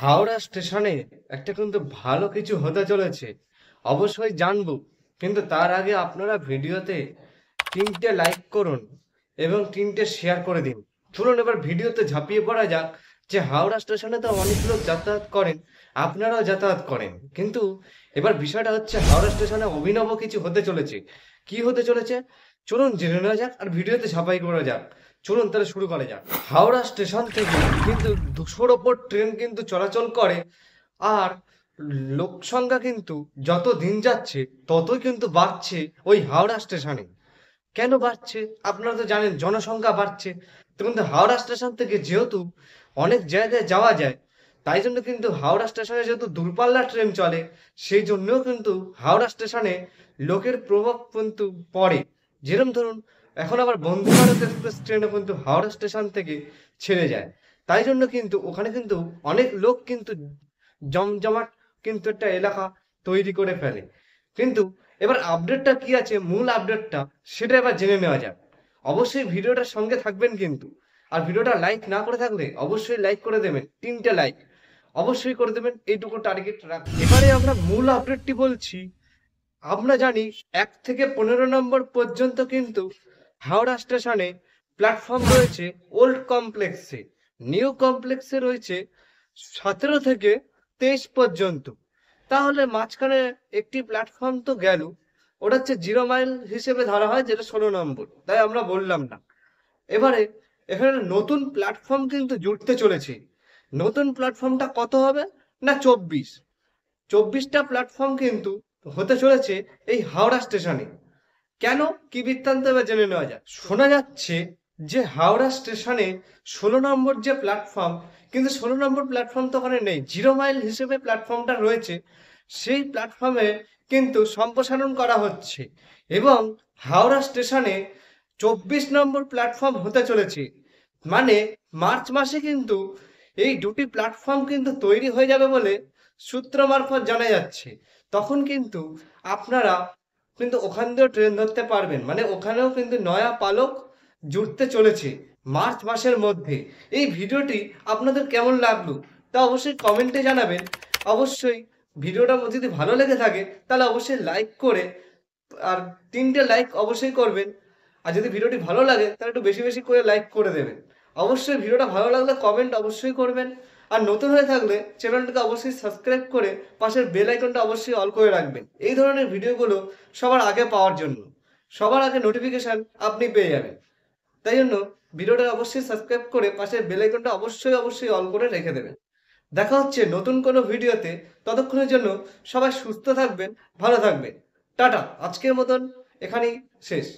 হাওড়া স্টেশনে একটা কিন্তু ভালো কিছু হতে চলেছে অবশ্যই জানবো কিন্তু তার আগে আপনারা ভিডিওতে তিনটে লাইক করুন এবং তিনটে শেয়ার করে দিন চলুন এবার ভিডিওতে ঝাঁপিয়ে পড়া যাক যে হাওড়া স্টেশনে তো অনেক লোক যাতায়াত করেন আপনারাও যাতায়াত করেন কিন্তু এবার বিষয়টা হচ্ছে হাওড়া স্টেশনে অভিনব কিছু হতে চলেছে কি হতে চলেছে চলুন জেনে নেওয়া যাক আর ভিডিওতে ছাপাই করা যাক চলুন তাহলে শুরু করা যাক হাওড়া স্টেশন থেকে কিন্তু দুশোর ওপর ট্রেন কিন্তু চলাচল করে আর লোক সংখ্যা কিন্তু যত দিন যাচ্ছে ততই কিন্তু বাড়ছে ওই হাওড়া স্টেশনে কেন বাড়ছে আপনারা তো জানেন জনসংখ্যা বাড়ছে কিন্তু হাওড়া স্টেশন থেকে যেহেতু অনেক জায়গায় যাওয়া যায় তাই জন্য কিন্তু হাওড়া স্টেশনে যেহেতু দূরপাল্লা ট্রেন চলে সেই জন্যও কিন্তু হাওড়া স্টেশনে লোকের প্রভাব কিন্তু পড়ে যেরকম ধরুন এখন আবার বন্ধু ভারত এক্সপ্রেস ট্রেনও কিন্তু হাওড়া স্টেশন থেকে ছেড়ে যায় তাই জন্য কিন্তু ওখানে কিন্তু অনেক লোক কিন্তু জমজমাট কিন্তু একটা এলাকা তৈরি করে ফেলে কিন্তু এবার আপডেটটা কি আছে মূল আপডেটটা সেটা এবার জেনে নেওয়া যাক অবশ্যই ভিডিওটার সঙ্গে থাকবেন কিন্তু আর ভিডিওটা লাইক না করে থাকলে অবশ্যই লাইক করে দেবেন তিনটে লাইক অবশ্যই করে দেবেন এইটুকু টার্গেট রাখ এবারে আমরা মূল আপডেটটি বলছি আমরা জানি এক থেকে পনেরো নম্বর পর্যন্ত কিন্তু হাওড়া স্টেশনে প্ল্যাটফর্ম রয়েছে ওল্ড কমপ্লেক্সে নিউ কমপ্লেক্সে রয়েছে সতেরো থেকে তেইশ পর্যন্ত তাহলে মাঝখানে একটি প্ল্যাটফর্ম তো গেল ওটা হচ্ছে জিরো মাইল হিসেবে ধরা হয় যেটা ষোলো নম্বর তাই আমরা বললাম না এবারে এখানে নতুন প্ল্যাটফর্ম কিন্তু জুড়তে চলেছে নতুন প্ল্যাটফর্মটা কত হবে না চব্বিশ চব্বিশটা প্ল্যাটফর্ম কিন্তু হতে চলেছে এই হাওড়া স্টেশনে কেন কি বৃত্তান্ত এবার জেনে নেওয়া যাক শোনা যাচ্ছে যে হাওড়া স্টেশনে ষোলো নম্বর যে প্ল্যাটফর্ম কিন্তু ষোলো নম্বর প্ল্যাটফর্ম তো ওখানে নেই জিরো মাইল হিসেবে প্ল্যাটফর্মটা রয়েছে সেই প্ল্যাটফর্মে কিন্তু সম্প্রসারণ করা হচ্ছে এবং হাওড়া স্টেশনে চব্বিশ নম্বর প্ল্যাটফর্ম হতে চলেছে মানে মার্চ মাসে কিন্তু এই দুটি প্ল্যাটফর্ম কিন্তু তৈরি হয়ে যাবে বলে সূত্র মারফত জানা যাচ্ছে তখন কিন্তু আপনারা কিন্তু ওখান দিয়েও ট্রেন ধরতে পারবেন মানে ওখানেও কিন্তু নয়া পালক জুটতে চলেছে মার্চ মাসের মধ্যে এই ভিডিওটি আপনাদের কেমন লাগলো তা অবশ্যই কমেন্টে জানাবেন অবশ্যই ভিডিওটা যদি ভালো লেগে থাকে তাহলে অবশ্যই লাইক করে আর তিনটে লাইক অবশ্যই করবেন আর যদি ভিডিওটি ভালো লাগে তাহলে একটু বেশি বেশি করে লাইক করে দেবেন অবশ্যই ভিডিওটা ভালো লাগলে কমেন্ট অবশ্যই করবেন আর নতুন হয়ে থাকলে চ্যানেলটিকে অবশ্যই সাবস্ক্রাইব করে পাশের বেল আইকনটা অবশ্যই অল করে রাখবেন এই ধরনের ভিডিওগুলো সবার আগে পাওয়ার জন্য সবার আগে নোটিফিকেশান আপনি পেয়ে যাবেন তাই জন্য ভিডিওটা অবশ্যই সাবস্ক্রাইব করে পাশের বেল আইকনটা অবশ্যই অবশ্যই অল করে রেখে দেবেন দেখা হচ্ছে নতুন কোনো ভিডিওতে ততক্ষণের জন্য সবাই সুস্থ থাকবেন ভালো থাকবেন টাটা আজকের মতন এখানেই শেষ